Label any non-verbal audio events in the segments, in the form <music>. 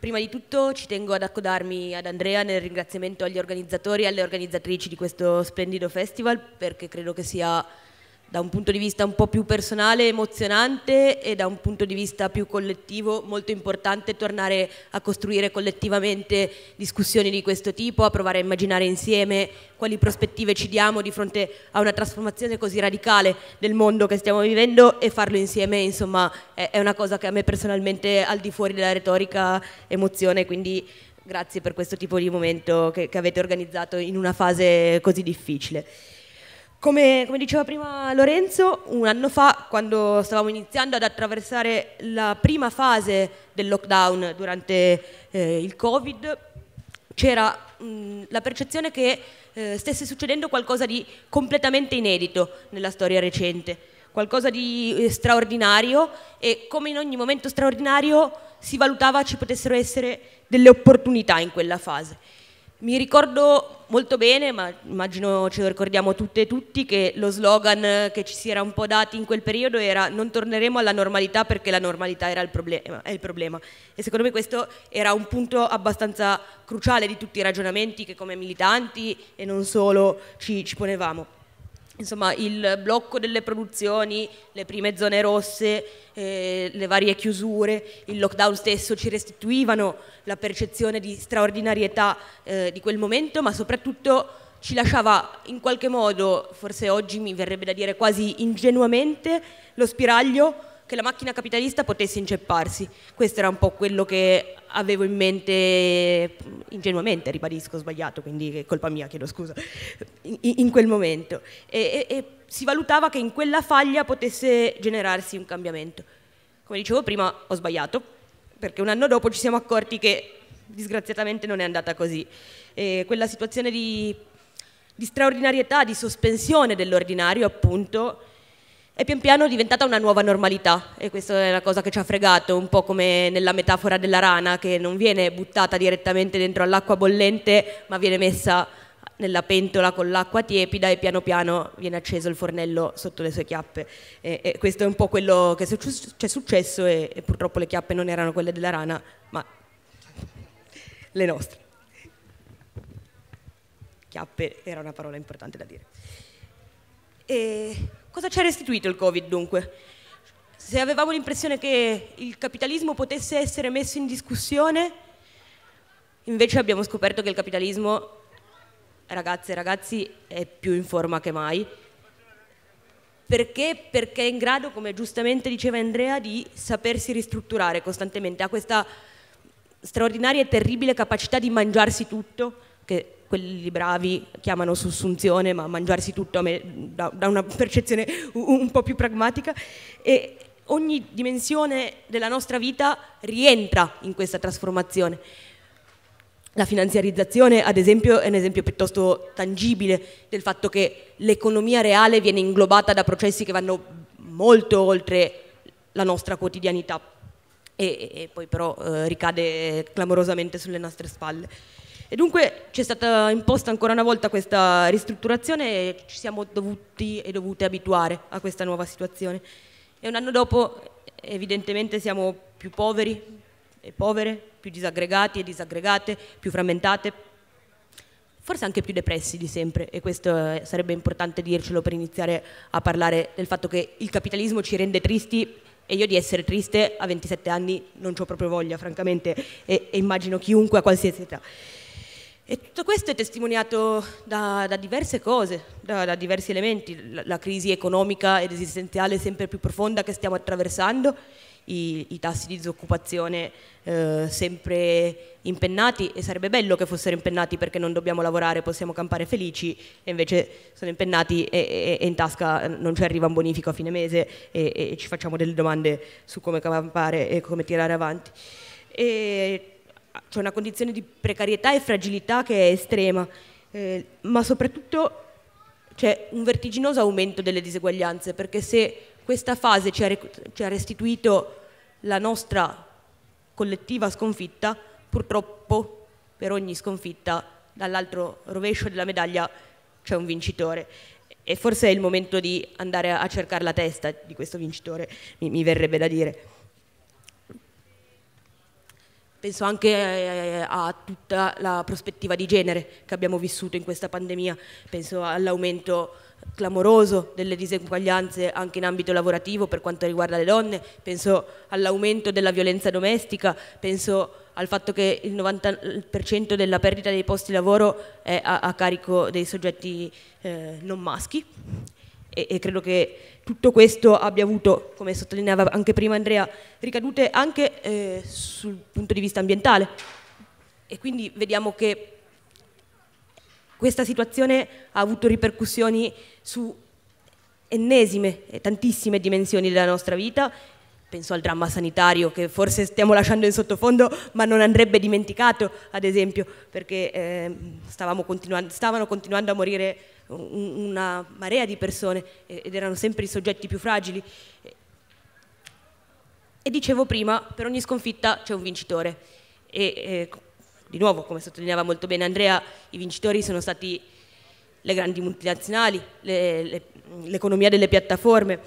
Prima di tutto ci tengo ad accodarmi ad Andrea nel ringraziamento agli organizzatori e alle organizzatrici di questo splendido festival perché credo che sia da un punto di vista un po' più personale, emozionante e da un punto di vista più collettivo molto importante tornare a costruire collettivamente discussioni di questo tipo, a provare a immaginare insieme quali prospettive ci diamo di fronte a una trasformazione così radicale del mondo che stiamo vivendo e farlo insieme, insomma, è una cosa che a me personalmente al di fuori della retorica emozione, quindi grazie per questo tipo di momento che, che avete organizzato in una fase così difficile. Come, come, diceva prima Lorenzo, un anno fa, quando stavamo iniziando ad attraversare la prima fase del lockdown durante eh, il Covid, c'era mh, mm, la percezione che eh, stesse succedendo qualcosa di completamente inedito nella storia recente, qualcosa di eh, straordinario e come in ogni momento straordinario si valutava ci potessero essere delle opportunità in quella fase. Mi ricordo molto bene, ma immagino ce lo ricordiamo tutte e tutti, che lo slogan che ci si era un po' dati in quel periodo era non torneremo alla normalità perché la normalità era il problema, è il problema. E secondo me questo era un punto abbastanza cruciale di tutti i ragionamenti che come militanti e non solo ci, ci ponevamo insomma, il blocco delle produzioni, le prime zone rosse, eh, le varie chiusure, il lockdown stesso ci restituivano la percezione di straordinarietà eh, di quel momento, ma soprattutto ci lasciava in qualche modo, forse oggi mi verrebbe da dire quasi ingenuamente, lo spiraglio che la macchina capitalista potesse incepparsi. Questo era un po' quello che avevo in mente ingenuamente, ribadisco, sbagliato, quindi è colpa mia, chiedo scusa, in, in quel momento. E, e, e si valutava che in quella faglia potesse generarsi un cambiamento. Come dicevo prima, ho sbagliato, perché un anno dopo ci siamo accorti che disgraziatamente non è andata così. E quella situazione di, di straordinarietà, di sospensione dell'ordinario, appunto, è pian piano diventata una nuova normalità e questa è la cosa che ci ha fregato, un po' come nella metafora della rana che non viene buttata direttamente dentro all'acqua bollente ma viene messa nella pentola con l'acqua tiepida e piano piano viene acceso il fornello sotto le sue chiappe. E, e questo è un po' quello che ci è successo e, e purtroppo le chiappe non erano quelle della rana ma le nostre. Chiappe era una parola importante da dire. E Cosa ci ha restituito il Covid dunque? Se avevamo l'impressione che il capitalismo potesse essere messo in discussione, invece abbiamo scoperto che il capitalismo, ragazze e ragazzi, è più in forma che mai. Perché? Perché è in grado, come giustamente diceva Andrea, di sapersi ristrutturare costantemente, ha questa straordinaria e terribile capacità di mangiarsi tutto, che quelli bravi chiamano sussunzione, ma mangiarsi tutto me, da, da, una percezione un, un po' più pragmatica. E ogni dimensione della nostra vita rientra in questa trasformazione. La finanziarizzazione, ad esempio, è un esempio piuttosto tangibile del fatto che l'economia reale viene inglobata da processi che vanno molto oltre la nostra quotidianità e, e poi però eh, ricade clamorosamente sulle nostre spalle. E dunque c'è stata imposta ancora una volta questa ristrutturazione e ci siamo dovuti e dovute abituare a questa nuova situazione. E un anno dopo evidentemente siamo più poveri e povere, più disaggregati e disaggregate, più frammentate, forse anche più depressi di sempre e questo eh, sarebbe importante dircelo per iniziare a parlare del fatto che il capitalismo ci rende tristi e io di essere triste a 27 anni non ho proprio voglia, francamente, e, e immagino chiunque a qualsiasi età. E tutto questo è testimoniato da, da diverse cose, da, da diversi elementi, la, la, crisi economica ed esistenziale sempre più profonda che stiamo attraversando, i, i tassi di disoccupazione eh, sempre impennati e sarebbe bello che fossero impennati perché non dobbiamo lavorare, possiamo campare felici e invece sono impennati e, e, e in tasca non ci arriva un bonifico a fine mese e, e ci facciamo delle domande su come campare e come tirare avanti. E c'è una condizione di precarietà e fragilità che è estrema, eh, ma soprattutto c'è un vertiginoso aumento delle diseguaglianze, perché se questa fase ci ha, ci ha restituito la nostra collettiva sconfitta, purtroppo per ogni sconfitta dall'altro rovescio della medaglia c'è un vincitore e forse è il momento di andare a cercare la testa di questo vincitore, mi, mi verrebbe da dire. Penso anche eh, eh, a tutta la prospettiva di genere che abbiamo vissuto in questa pandemia, penso all'aumento clamoroso delle diseguaglianze anche in ambito lavorativo per quanto riguarda le donne, penso all'aumento della violenza domestica, penso al fatto che il 90% della perdita dei posti di lavoro è a, a carico dei soggetti eh, non maschi e, e credo che tutto questo abbia avuto, come sottolineava anche prima Andrea, ricadute anche eh, sul punto di vista ambientale. E quindi vediamo che questa situazione ha avuto ripercussioni su ennesime e tantissime dimensioni della nostra vita penso al dramma sanitario che forse stiamo lasciando in sottofondo ma non andrebbe dimenticato ad esempio perché eh, continuando, stavano continuando a morire una marea di persone ed erano sempre i soggetti più fragili e dicevo prima per ogni sconfitta c'è un vincitore e eh, di nuovo come sottolineava molto bene Andrea i vincitori sono stati le grandi multinazionali l'economia le, le, delle piattaforme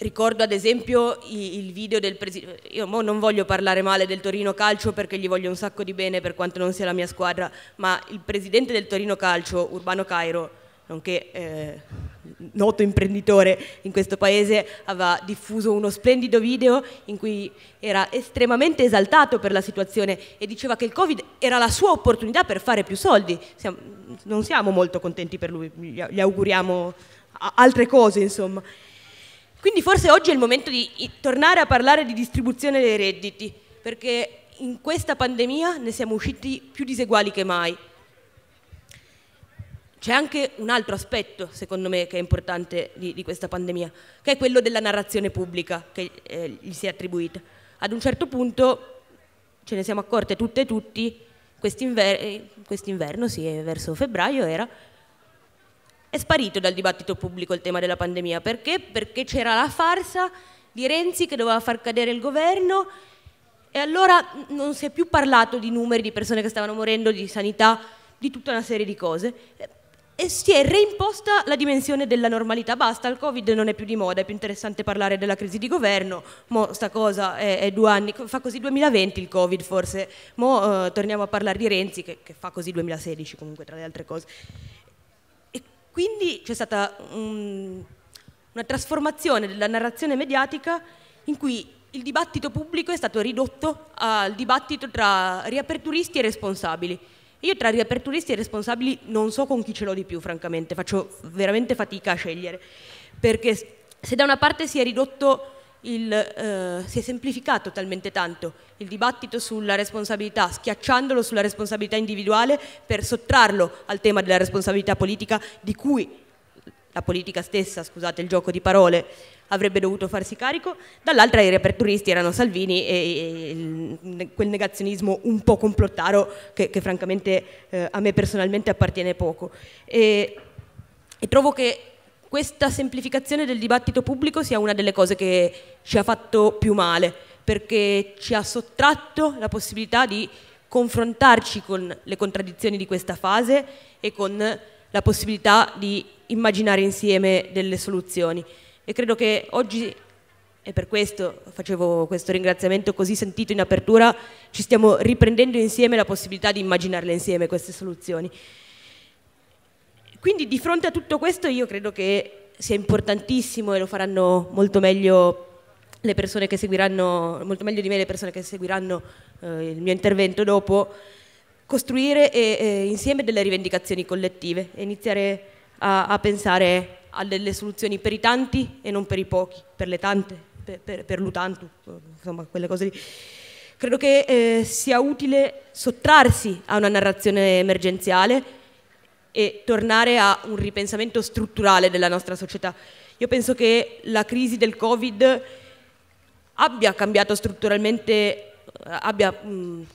Ricordo ad esempio il video del presidente, io non voglio parlare male del Torino Calcio perché gli voglio un sacco di bene per quanto non sia la mia squadra, ma il presidente del Torino Calcio, Urbano Cairo, nonché eh, noto imprenditore in questo paese, aveva diffuso uno splendido video in cui era estremamente esaltato per la situazione e diceva che il Covid era la sua opportunità per fare più soldi. Siamo, non siamo molto contenti per lui, gli auguriamo altre cose insomma. Quindi forse oggi è il momento di tornare a parlare di distribuzione dei redditi, perché in questa pandemia ne siamo usciti più diseguali che mai. C'è anche un altro aspetto, secondo me, che è importante di, di questa pandemia, che è quello della narrazione pubblica che eh, gli si è attribuita. Ad un certo punto ce ne siamo accorte tutte e tutti, quest'inverno, eh, quest'inverno sì, verso febbraio era, è sparito dal dibattito pubblico il tema della pandemia. Perché? Perché c'era la farsa di Renzi che doveva far cadere il governo e allora non si è più parlato di numeri, di persone che stavano morendo, di sanità, di tutta una serie di cose. E si è reimposta la dimensione della normalità. Basta, il Covid non è più di moda, è più interessante parlare della crisi di governo. Mo sta cosa è, è due anni, fa così 2020 il Covid forse. Mo eh, torniamo a parlare di Renzi che, che fa così 2016 comunque tra le altre cose. Quindi c'è stata un, mm, una trasformazione della narrazione mediatica in cui il dibattito pubblico è stato ridotto al dibattito tra riaperturisti e responsabili. Io tra riaperturisti e responsabili non so con chi ce l'ho di più, francamente, faccio veramente fatica a scegliere, perché se da una parte si è ridotto il, eh, si è semplificato talmente tanto il dibattito sulla responsabilità, schiacciandolo sulla responsabilità individuale per sottrarlo al tema della responsabilità politica di cui la politica stessa, scusate il gioco di parole, avrebbe dovuto farsi carico, dall'altra i reperturisti erano Salvini e, e, quel negazionismo un po' complottaro che, che francamente eh, a me personalmente appartiene poco. E, e trovo che questa semplificazione del dibattito pubblico sia una delle cose che ci ha fatto più male, perché ci ha sottratto la possibilità di confrontarci con le contraddizioni di questa fase e con la possibilità di immaginare insieme delle soluzioni. E credo che oggi, e per questo facevo questo ringraziamento così sentito in apertura, ci stiamo riprendendo insieme la possibilità di immaginarle insieme queste soluzioni. Quindi di fronte a tutto questo io credo che sia importantissimo e lo faranno molto meglio le persone che seguiranno, molto meglio di me le persone che seguiranno eh, il mio intervento dopo, costruire e, e insieme delle rivendicazioni collettive e iniziare a, a, pensare a delle soluzioni per i tanti e non per i pochi, per le tante, per, per, per l'utantu, insomma quelle cose lì. Credo che eh, sia utile sottrarsi a una narrazione emergenziale, e tornare a un ripensamento strutturale della nostra società. Io penso che la crisi del Covid abbia cambiato strutturalmente, abbia mh,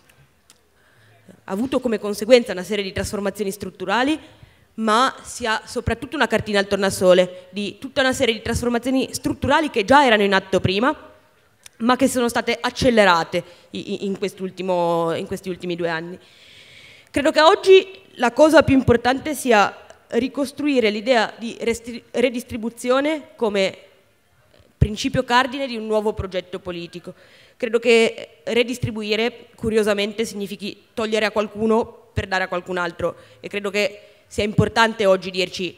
avuto come conseguenza una serie di trasformazioni strutturali, ma sia soprattutto una cartina al tornasole di tutta una serie di trasformazioni strutturali che già erano in atto prima, ma che sono state accelerate in, in, in questi ultimi due anni. Credo che oggi la cosa più importante sia ricostruire l'idea di redistribuzione come principio cardine di un nuovo progetto politico. Credo che redistribuire, curiosamente, significhi togliere a qualcuno per dare a qualcun altro e credo che sia importante oggi dirci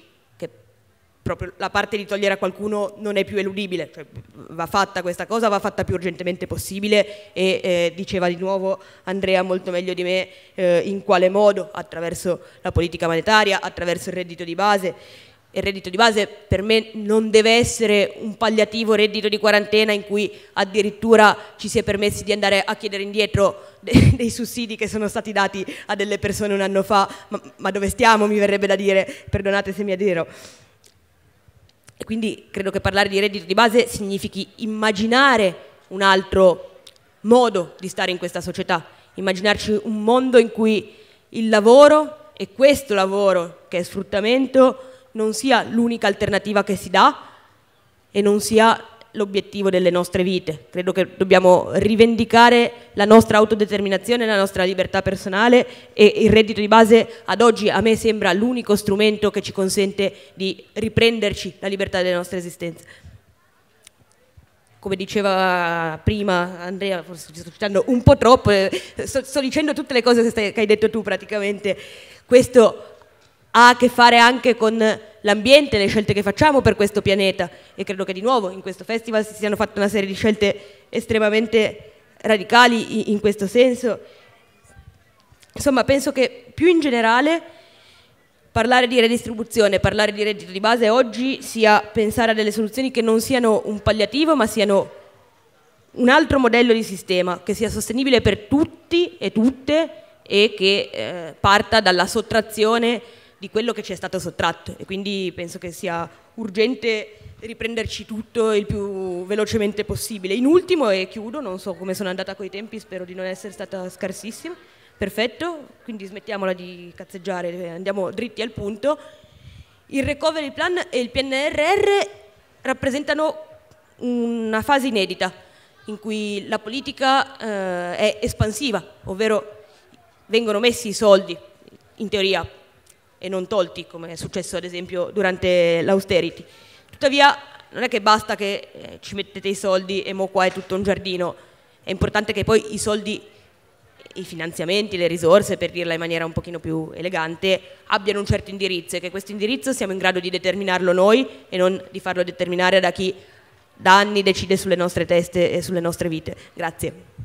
proprio la parte di togliere a qualcuno non è più eludibile, cioè, va fatta questa cosa, va fatta più urgentemente possibile e eh, diceva di nuovo Andrea molto meglio di me eh, in quale modo, attraverso la politica monetaria, attraverso il reddito di base. Il reddito di base per me non deve essere un palliativo reddito di quarantena in cui addirittura ci si è permessi di andare a chiedere indietro <laughs> dei sussidi che sono stati dati a delle persone un anno fa, ma, ma dove stiamo mi verrebbe da dire, perdonate se mi adiro. E quindi credo che parlare di reddito di base significhi immaginare un altro modo di stare in questa società, immaginarci un mondo in cui il lavoro e questo lavoro che è sfruttamento non sia l'unica alternativa che si dà e non sia l'obiettivo delle nostre vite. Credo che dobbiamo rivendicare la nostra autodeterminazione, la nostra libertà personale e il reddito di base ad oggi a me sembra l'unico strumento che ci consente di riprenderci la libertà delle nostre esistenze. Come diceva prima Andrea, forse ci sto citando un po' troppo, eh, sto, sto dicendo tutte le cose che, stai, che hai detto tu praticamente. Questo ha a che fare anche con l'ambiente, le scelte che facciamo per questo pianeta e credo che di nuovo in questo festival si siano fatte una serie di scelte estremamente radicali in questo senso. Insomma, penso che più in generale parlare di redistribuzione, parlare di reddito di base oggi sia pensare a delle soluzioni che non siano un palliativo, ma siano un altro modello di sistema che sia sostenibile per tutti e tutte e che eh, parta dalla sottrazione di quello che ci è stato sottratto e quindi penso che sia urgente riprenderci tutto il più velocemente possibile. In ultimo, e chiudo, non so come sono andata coi tempi, spero di non essere stata scarsissima, perfetto, quindi smettiamola di cazzeggiare, andiamo dritti al punto. Il recovery plan e il PNRR rappresentano una fase inedita in cui la politica eh, è espansiva, ovvero vengono messi i soldi, in teoria e non tolti, come è successo ad esempio durante l'austerity. Tuttavia non è che basta che eh, ci mettete i soldi e mo qua è tutto un giardino, è importante che poi i soldi, i finanziamenti, le risorse, per dirla in maniera un pochino più elegante, abbiano un certo indirizzo e che questo indirizzo siamo in grado di determinarlo noi e non di farlo determinare da chi da anni decide sulle nostre teste e sulle nostre vite. Grazie.